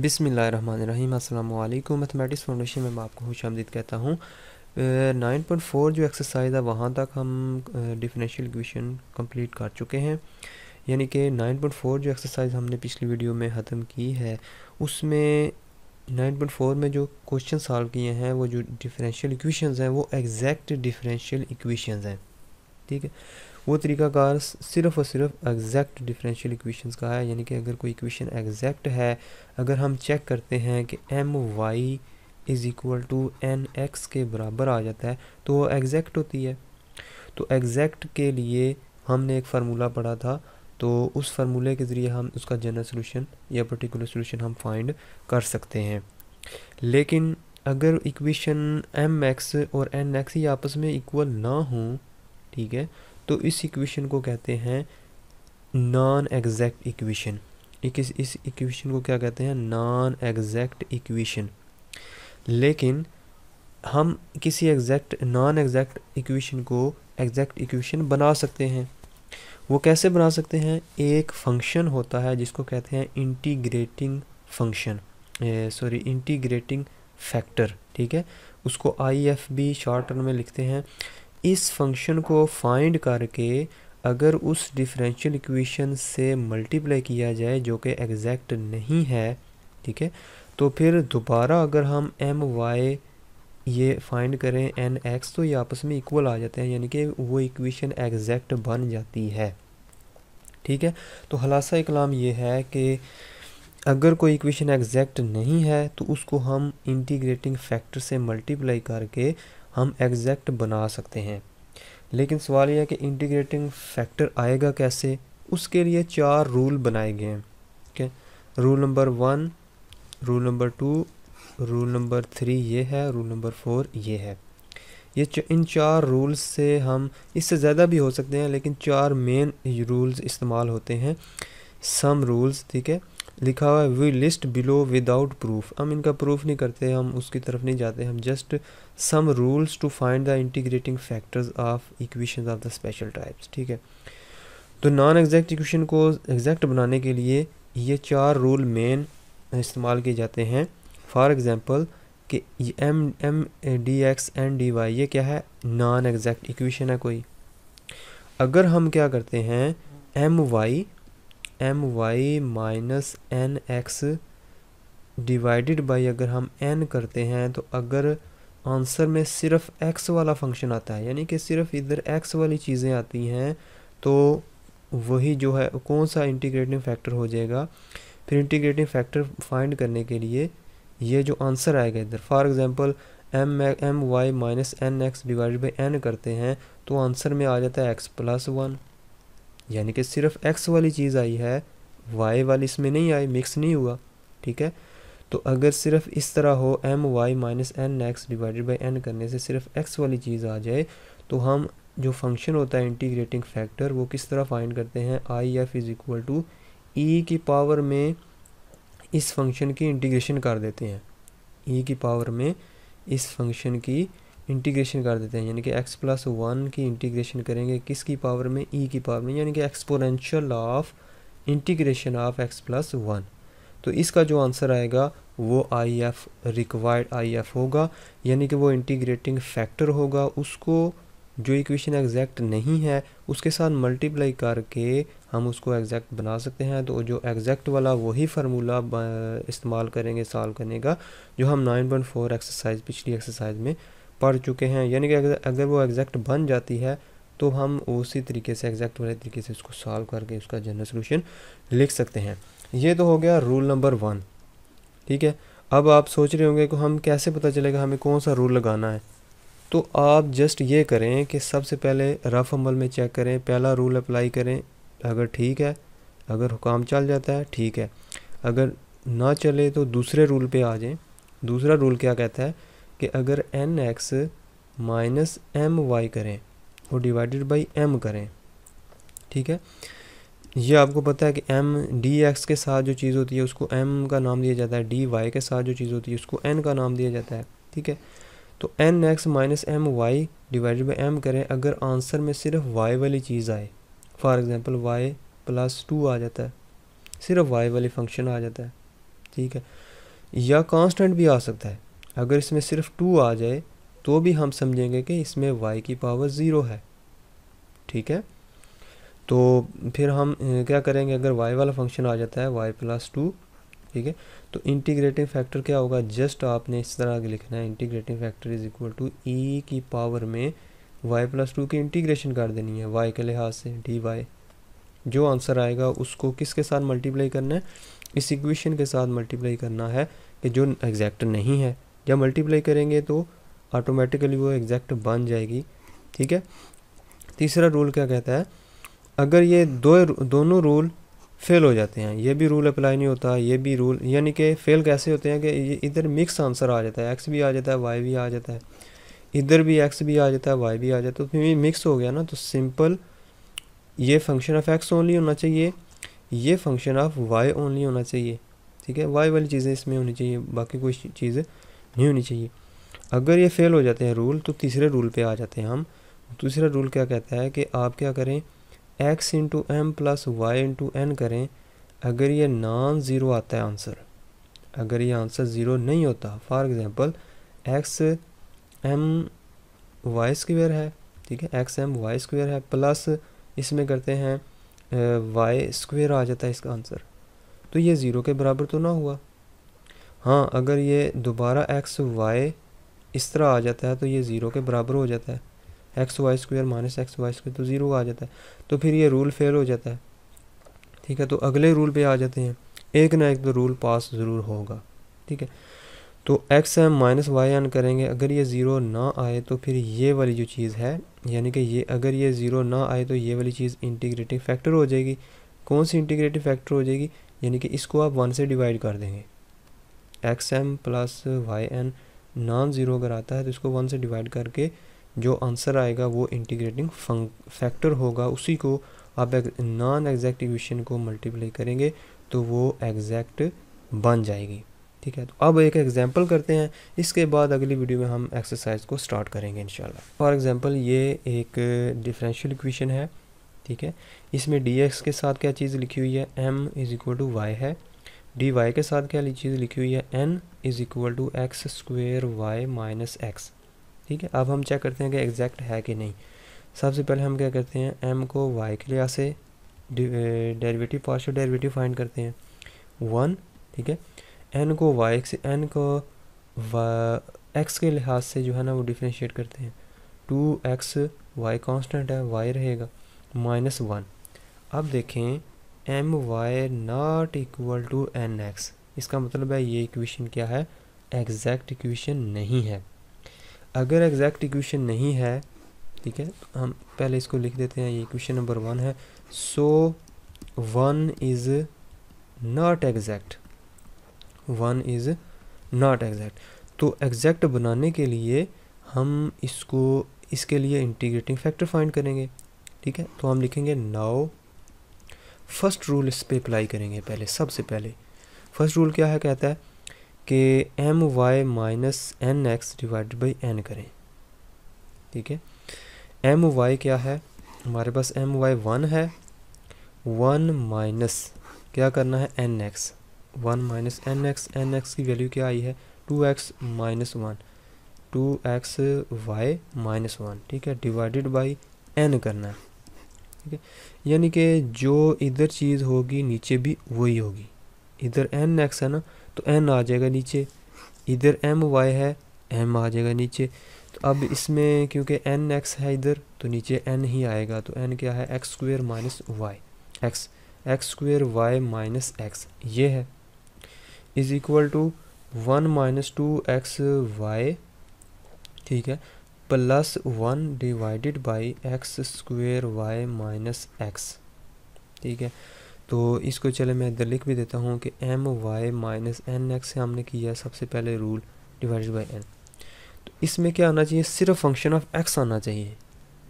बिसमीम अल्लाम mathematics foundation में मैं आपको खुश आमदीद कहता हूँ नाइन पॉइंट फोर जो एक्सरसाइज है वहाँ तक हम डिफरेंशियल इक्वेशन कंप्लीट कर चुके हैं यानी कि नाइन पॉइंट फोर जो एक्सरसाइज हमने पिछली वीडियो में ख़त्म की है उसमें नाइन पॉइंट फोर में जो क्वेश्चन सॉल्व किए हैं वो जो डिफरेंशियल इक्वेशंस हैं वो एग्जैक्ट डिफरेंशियल इक्वेशंस हैं ठीक है वो तरीकाकार सिर्फ और सिर्फ एग्जैक्ट डिफरेंशियल इक्वेशंस का है यानी कि अगर कोई इक्वेशन एग्जैक्ट है अगर हम चेक करते हैं कि M Y is equal to N X के बराबर आ जाता है तो वो एग्जैक्ट होती है तो एग्जैक्ट के लिए हमने एक फार्मूला पढ़ा था तो उस फार्मूले के ज़रिए हम उसका जनरल सोल्यूशन या पर्टिकुलर सोल्यूशन हम फाइंड कर सकते हैं लेकिन अगर इक्वेशन एम एक्स और एन एक्स ही आपस में इक्वल ना हों ठीक है तो इस इक्वेशन को कहते हैं नॉन एग्जैक्ट इक्वेशन एक इस इस इक्वेशन को क्या कहते हैं नॉन एग्जैक्ट इक्वेशन लेकिन हम किसी एग्जैक्ट नॉन एग्जैक्ट इक्वेशन को एग्जैक्ट इक्वेशन बना सकते हैं वो कैसे बना सकते हैं एक फंक्शन होता है जिसको कहते हैं integrating function sorry integrating factor ठीक है उसको I F B short term में लिखते हैं इस फंक्शन को फाइंड करके अगर उस डिफरेंशियल इक्वेशन से मल्टीप्लाई किया जाए जो कि एग्जैक्ट नहीं है ठीक है तो फिर दोबारा अगर हम एम वाई ये फाइंड करें एन एक्स तो ये आपस में इक्वल आ जाते हैं यानी कि वो इक्वेशन एग्जैक्ट बन जाती है ठीक है तो हलासा कलाम ये है कि अगर कोई इक्वेशन एग्जैक्ट नहीं है तो उसको हम इंटीग्रेटिंग फैक्टर से मल्टीप्लाई करके हम एग्जैक्ट बना सकते हैं लेकिन सवाल यह है कि इंटीग्रेटिंग फैक्टर आएगा कैसे उसके लिए चार रूल बनाए गए हैं ठीक है rule number one rule number two rule number three ये है रूल नंबर फोर ये है ये च, इन चार रूल्स से हम इससे ज़्यादा भी हो सकते हैं लेकिन चार मेन रूल्स इस्तेमाल होते हैं सम रूल्स ठीक है लिखा हुआ है we list below without proof हम इनका प्रूफ नहीं करते हम उसकी तरफ नहीं जाते हम just some rules to find the integrating factors of equation of the special types ठीक है तो नॉन एग्जैक्ट इक्वेशन को एग्जैक्ट बनाने के लिए ये चार रूल मेन इस्तेमाल किए जाते हैं फॉर एग्ज़ाम्पल कि M M D X N D Y ये क्या है नॉन एग्जैक्ट इक्वेशन है कोई अगर हम क्या करते हैं M Y M Y minus N X divided by अगर हम एन करते हैं तो अगर आंसर में सिर्फ एक्स वाला फंक्शन आता है यानी कि सिर्फ इधर एक्स वाली चीज़ें आती हैं तो वही जो है कौन सा इंटीग्रेटिंग फैक्टर हो जाएगा फिर इंटीग्रेटिंग फैक्टर फाइंड करने के लिए ये जो आंसर आएगा इधर for example M M Y minus N X divide by N करते हैं तो आंसर में आ जाता है एक्स प्लस वन यानी कि सिर्फ एक्स वाली चीज़ आई है वाई वाली इसमें नहीं आई मिक्स नहीं हुआ ठीक है तो अगर सिर्फ इस तरह हो M Y minus N X divided by N करने से सिर्फ एक्स वाली चीज़ आ जाए तो हम जो फंक्शन होता है इंटीग्रेटिंग फैक्टर वो किस तरह फाइंड करते हैं I F is equal to E की पावर में इस फंक्शन की इंटीग्रेशन कर देते हैं ई e की पावर में इस फंक्शन की इंटीग्रेशन कर देते हैं यानी कि एक्स प्लस वन की इंटीग्रेशन करेंगे किसकी पावर में ई e की पावर में यानी कि exponential of integration of X plus one तो इसका जो आंसर आएगा वो I F required I F होगा यानी कि वो इंटीग्रेटिंग फैक्टर होगा उसको जो इक्वेशन एग्जैक्ट नहीं है उसके साथ मल्टीप्लाई करके हम उसको एग्जैक्ट बना सकते हैं तो जो एग्जैक्ट वाला वही फार्मूला इस्तेमाल करेंगे सॉल्व करने का जो हम 9.4 एक्सरसाइज पिछली एक्सरसाइज में पढ़ चुके हैं यानी कि अगर वो एग्जैक्ट बन जाती है तो हम उसी तरीके से एग्जैक्ट वाले तरीके से उसको सॉल्व करके उसका जनरल सोल्यूशन लिख सकते हैं ये तो हो गया रूल नंबर वन ठीक है अब आप सोच रहे होंगे कि हम कैसे पता चलेगा हमें कौन सा रूल लगाना है तो आप जस्ट ये करें कि सबसे पहले रफ़ अमल में चेक करें पहला रूल अप्लाई करें अगर ठीक है अगर हुकाम चल जाता है ठीक है अगर ना चले तो दूसरे रूल पे आ जाएं दूसरा रूल क्या कहता है कि अगर N X minus M Y करें और डिवाइडेड बाई एम करें ठीक है ये आपको पता है कि एम डी एक्स के साथ जो चीज़ होती है उसको एम का नाम दिया जाता है डी वाई के साथ जो चीज़ होती है उसको एन का नाम दिया जाता है ठीक है तो N X minus M Y divided by M करें अगर आंसर में सिर्फ वाई वाली चीज़ आए for example Y plus two आ जाता है सिर्फ वाई वाली फंक्शन आ जाता है ठीक है या कॉन्स्टेंट भी आ सकता है अगर इसमें सिर्फ टू आ जाए तो भी हम समझेंगे कि इसमें वाई की पावर ज़ीरो है ठीक है तो फिर हम क्या करेंगे अगर वाई वाला फंक्शन आ जाता है वाई प्लस टू ठीक है तो इंटीग्रेटिंग फैक्टर क्या होगा जस्ट आपने इस तरह आगे लिखना है integrating factor is equal to E की पावर में वाई प्लस टू की इंटीग्रेशन कर देनी है वाई के लिहाज से डी वाई जो आंसर आएगा उसको किसके साथ मल्टीप्लाई करना है इस इक्वेशन के साथ मल्टीप्लाई करना है कि जो एग्जैक्ट नहीं है जब मल्टीप्लाई करेंगे तो ऑटोमेटिकली वो एग्जैक्ट बन जाएगी ठीक है तीसरा रूल क्या कहता है अगर ये दो दोनों रूल फेल हो जाते हैं ये भी रूल अप्लाई नहीं होता ये भी रूल यानी कि फेल कैसे होते हैं कि ये इधर मिक्स आंसर आ जाता है एक्स भी आ जाता है वाई भी आ जाता है इधर भी एक्स भी आ जाता है वाई भी आ जाता है तो फिर मिक्स हो गया ना तो सिंपल ये फंक्शन ऑफ एक्स ओनली होना चाहिए ये फंक्शन ऑफ वाई ओनली होना चाहिए ठीक है वाई वाली चीज़ें इसमें होनी चाहिए बाकी कोई चीज़ें नहीं होनी चाहिए अगर ये फेल हो जाते हैं रूल तो तीसरे रूल पर आ जाते हैं हम दूसरा रूल क्या कहता है कि आप क्या करें X into M plus Y into N करें अगर ये नॉन ज़ीरो आता है आंसर अगर ये आंसर ज़ीरो नहीं होता for example X M Y square है ठीक है एक्स एम वाई स्क्वेयर है प्लस इसमें करते हैं वाई स्क्वेयर आ जाता है इसका आंसर तो ये ज़ीरो के बराबर तो ना हुआ हाँ अगर ये दोबारा एक्स वाई इस तरह आ जाता है तो ये ज़ीरो के बराबर हो जाता है X Y square minus X Y square तो ज़ीरो आ जाता है तो फिर ये रूल फेल हो जाता है ठीक है तो अगले रूल पे आ जाते हैं एक ना एक तो रूल पास ज़रूर होगा ठीक है तो X M minus Y N करेंगे अगर ये ज़ीरो ना आए तो फिर ये वाली जो चीज़ है यानी कि ये अगर ये ज़ीरो ना आए तो ये वाली चीज़ इंटीग्रेटिंग फैक्टर हो जाएगी कौन सी इंटीग्रेटिव फैक्टर हो जाएगी यानी कि इसको आप वन से डिवाइड कर देंगे X M plus Y N non zero अगर आता है तो इसको वन से डिवाइड करके जो आंसर आएगा वो इंटीग्रेटिंग फैक्टर होगा उसी को आप नॉन एग्जैक्ट इक्वेशन को मल्टीप्लाई करेंगे तो वो एग्जैक्ट बन जाएगी ठीक है तो अब एक एग्जांपल करते हैं इसके बाद अगली वीडियो में हम एक्सरसाइज को स्टार्ट करेंगे इंशाल्लाह फॉर एग्जांपल ये एक डिफरेंशियल इक्वेशन है ठीक है इसमें डी एक्स के साथ क्या चीज़ लिखी हुई है M is equal to Y है डी वाई के साथ क्या चीज़ लिखी हुई है N is equal to X square Y minus X ठीक है अब हम चेक करते हैं कि एग्जैक्ट है कि नहीं सबसे पहले हम क्या करते हैं एम को वाई के लिहाज से डेरिवेटिव पार्शल डेरिवेटिव फाइंड करते हैं वन ठीक है एन को वाई से एन को एक्स के लिहाज से जो है ना वो डिफ्रेंशिएट करते हैं टू एक्स वाई कॉन्स्टेंट है वाई रहेगा माइनस वन अब देखें M Y not equal to N X इसका मतलब है ये इक्वेशन क्या है एग्जैक्ट इक्वेशन नहीं है अगर एग्जैक्ट इक्वेशन नहीं है ठीक है तो हम पहले इसको लिख देते हैं ये इक्वेशन नंबर वन है so one is not exact one is not exact तो एग्जैक्ट बनाने के लिए हम इसको इसके लिए इंटीग्रेटिंग फैक्टर फाइंड करेंगे ठीक है तो हम लिखेंगे नाउ फर्स्ट रूल इस पर अप्लाई करेंगे पहले सबसे पहले फर्स्ट रूल क्या है कहता है कि M Y minus N X divide by N करें ठीक है एम वाई क्या है हमारे पास एम वाई वन है वन माइनस क्या करना है N X one minus N X N X की वैल्यू क्या आई है two X minus one two X Y minus one ठीक है डिवाइडेड बाई एन करना है ठीक है यानी कि जो इधर चीज़ होगी नीचे भी वही होगी इधर एन एक्स है ना तो एन आ जाएगा नीचे इधर एम वाई है एम आ जाएगा नीचे तो अब इसमें क्योंकि एन एक्स है इधर तो नीचे एन ही आएगा तो एन क्या है X square minus Y X X square Y minus X ये है is equal to one minus two X Y ठीक है plus one divided by X square Y minus X ठीक है तो इसको चले मैं इधर लिख भी देता हूँ कि M Y minus N X से हमने किया सबसे पहले रूल डिवाइड बाई एन तो इसमें क्या आना चाहिए सिर्फ फंक्शन ऑफ एक्स आना चाहिए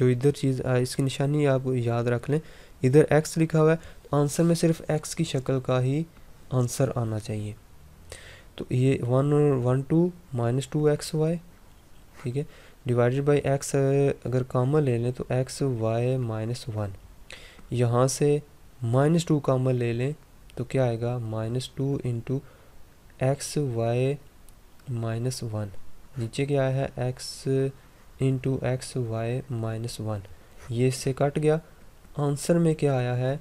जो इधर चीज़ इसकी निशानी आप याद रख लें इधर एक्स लिखा हुआ है तो आंसर में सिर्फ एक्स की शक्ल का ही आंसर आना चाहिए तो ये one one two minus two X Y ठीक है डिवाइडेड बाई एक्स अगर कामन ले लें तो एक्स वाई माइनस वन यहाँ से माइनस टू कामन ले लें तो क्या आएगा minus two into X Y minus one नीचे क्या है X into X Y minus one ये इससे कट गया आंसर में क्या आया है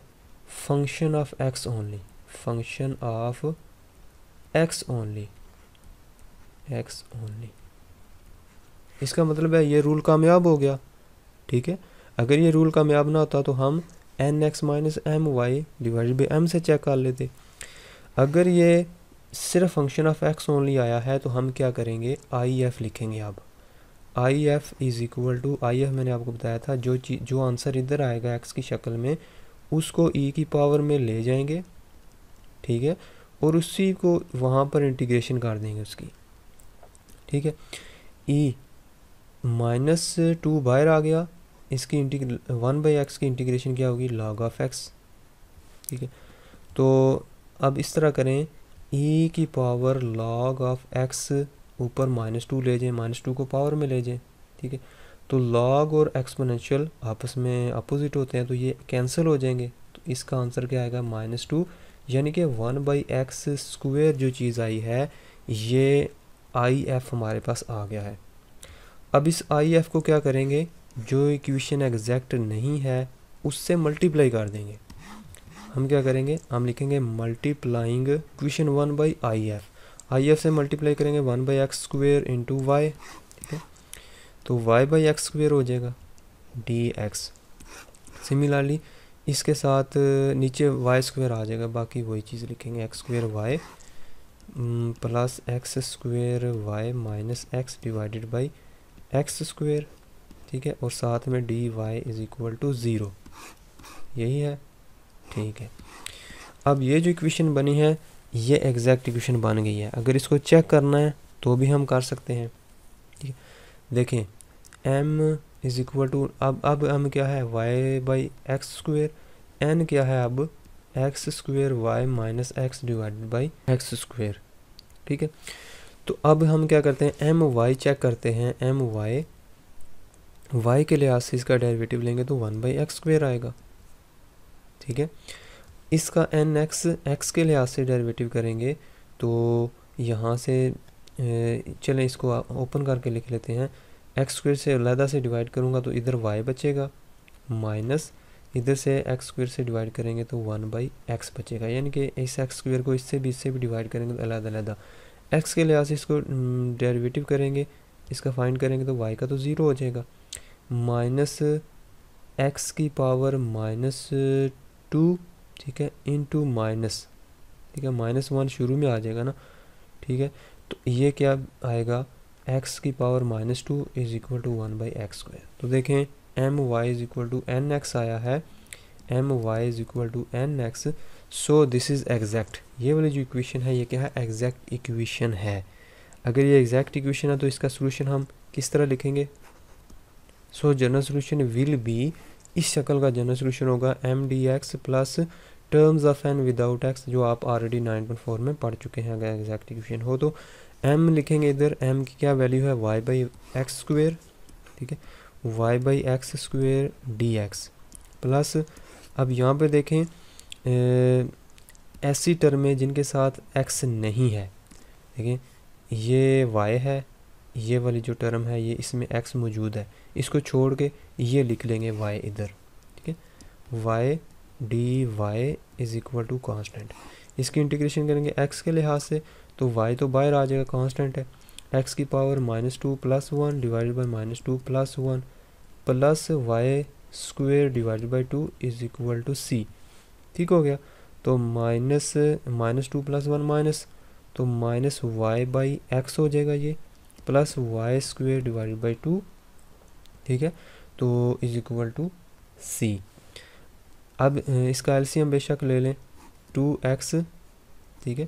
function of X only function of X only X only इसका मतलब है ये रूल कामयाब हो गया ठीक है अगर ये रूल कामयाब ना होता तो हम N X minus M Y divide by M से चेक कर लेते अगर ये सिर्फ फंक्शन ऑफ एक्स ओनली आया है तो हम क्या करेंगे आई एफ लिखेंगे अब I F is equal to I F मैंने आपको बताया था जो चीज जो आंसर इधर आएगा एक्स की शक्ल में उसको ई e की पावर में ले जाएंगे ठीक है और उसी को वहाँ पर इंटीग्रेशन कर देंगे उसकी ठीक है ई माइनस टू बाहर आ गया इसकी इंटीग्र वन बाई एक्स की इंटीग्रेशन क्या होगी लॉग ऑफ एक्स ठीक है तो अब इस तरह करें ई e की पावर लॉग ऑफ एक्स ऊपर माइनस टू ले जाएँ माइनस टू को पावर में ले जाएँ ठीक है तो लॉग और एक्सपोनेंशियल आपस में अपोजिट होते हैं तो ये कैंसिल हो जाएंगे तो इसका आंसर क्या आएगा माइनस टू यानी कि वन बाई एक्स स्क्वेयर जो चीज़ आई है ये आई एफ हमारे पास आ गया है अब इस आई एफ को क्या करेंगे जो इक्वेशन एग्जैक्ट नहीं है उससे मल्टीप्लाई कर देंगे हम क्या करेंगे हम लिखेंगे multiplying equation one by I F I F से मल्टीप्लाई करेंगे one by X square into Y ठीक है तो वाई बाई एक्स स्क्वेयर हो जाएगा डी एक्स सिमिलरली इसके साथ नीचे वाई स्क्वेयर आ जाएगा बाकी वही चीज़ लिखेंगे X square Y plus X square Y minus X divided by X square ठीक है और साथ में D Y is equal to zero यही है ठीक है अब ये जो इक्वेशन बनी है ये एग्जैक्ट इक्वेशन बन गई है अगर इसको चेक करना है तो भी हम कर सकते हैं ठीक है देखें एम इज़ इक्वल टू अब अब एम क्या है Y by X square N क्या है अब X square Y minus X divided by X square ठीक है तो अब हम क्या करते हैं एम वाई चेक करते हैं एम वाई वाई के लिहाज से इसका डेरिवेटिव लेंगे तो वन बाई एक्स स्क्वेयर आएगा ठीक है इसका एन एक्स एक्स के लिहाज से डेरिवेटिव करेंगे तो यहाँ से चलें इसको ओपन करके लिख लेते हैं एक्स स्क्वेयर से अलहदा से डिवाइड करूँगा तो इधर वाई बचेगा माइनस इधर से एक्स स्क्वेयर से डिवाइड करेंगे तो वन बाई एक्स बचेगा यानी कि इस एक्स स्क्वेयर को इससे भी इससे भी डिवाइड करेंगे तो अलग अलहदा एक्स के लिहाज से इसको डेरिवेटिव करेंगे इसका फाइंड करेंगे तो वाई का तो ज़ीरो हो जाएगा माइनस एक्स की पावर माइनस टू ठीक है इन टू माइनस ठीक है माइनस वन शुरू में आ जाएगा ना ठीक है तो ये क्या आएगा एक्स की power minus two is equal to one by X square तो देखें M Y is equal to N X आया है M Y is equal to N X so this is exact ये वाली जो इक्वेशन है ये क्या है एग्जैक्ट इक्वेशन है अगर ये एग्जैक्ट इक्वेशन है तो इसका सोल्यूशन हम किस तरह लिखेंगे so general solution will be इस शक्ल का जनरल सोल्यूशन होगा M D X plus terms of N without X जो आप ऑलरेडी नाइन पॉइंट फोर में पढ़ चुके हैं अगर एग्जैक्ट इक्वेशन हो तो एम लिखेंगे इधर एम की क्या वैल्यू है वाई बाई एक्स स्क्वेयर ठीक है Y by X square D X plus अब यहाँ पे देखें ऐसी टर्म है जिनके साथ एक्स नहीं है ठीक है ये वाई है ये वाली जो टर्म है ये इसमें एक्स मौजूद है इसको छोड़ के ये लिख लेंगे वाई इधर ठीक है Y D Y is equal to constant इसकी इंटीग्रेशन करेंगे एक्स के लिहाज से तो वाई तो बाहर आ जाएगा कॉन्सटेंट है एक्स की power minus two plus one divide by minus two plus one plus Y square divide by two is equal to C ठीक हो गया तो minus minus two plus one minus तो माइनस वाई बाई एक्स हो जाएगा ये plus Y square divide by two ठीक है तो इज इक्वल टू सी अब इसका एलसीएम बेशक ले लें टू एक्स ठीक है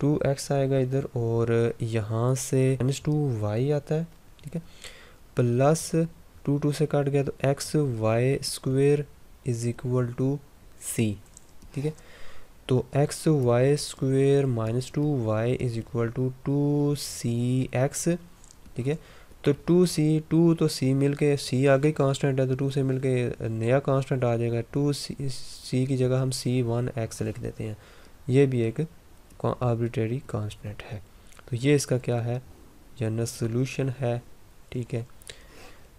टू एक्स आएगा इधर और यहाँ से माइनस टू वाई आता है ठीक है प्लस टू टू से काट गया तो X Y square is equal to C ठीक है तो X Y square minus two Y is equal to two C X ठीक है तो टू सी टू तो सी मिल के सी आगे कांस्टेंट है तो टू से मिल के नया कांस्टेंट आ जाएगा टू सी सी की जगह हम सी वन एक्स लिख देते हैं ये भी एक आर्बिट्रेरी कांस्टेंट है तो ये इसका क्या है जनरल सोल्यूशन है ठीक है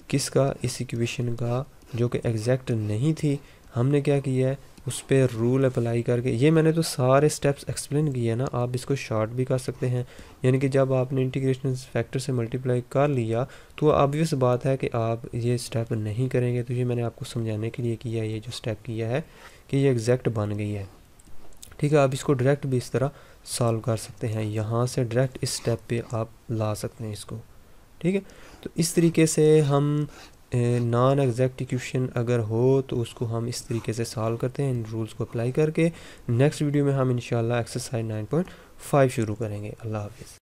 किसका इस इक्वेशन का जो कि एग्जैक्ट नहीं थी हमने क्या किया है उस पर रूल अप्लाई करके ये मैंने तो सारे स्टेप्स एक्सप्लेन किए हैं ना आप इसको शॉर्ट भी कर सकते हैं यानी कि जब आपने इंटीग्रेशन फैक्टर से मल्टीप्लाई कर लिया तो ऑब्वियस बात है कि आप ये स्टेप नहीं करेंगे तो ये मैंने आपको समझाने के लिए किया है ये जो स्टेप किया है कि ये एग्जैक्ट बन गई है ठीक है आप इसको डायरेक्ट भी इस तरह सॉल्व कर सकते हैं यहाँ से डायरेक्ट इस स्टेप पर आप ला सकते हैं इसको ठीक है तो इस तरीके से हम नॉन एग्जैक्टिक्यूशन अगर हो तो उसको हम इस तरीके से सॉल्व करते हैं इन रूल्स को अप्लाई करके नेक्स्ट वीडियो में हम इंशाल्लाह एक्सरसाइज 9.5 शुरू करेंगे अल्लाह हाफिज़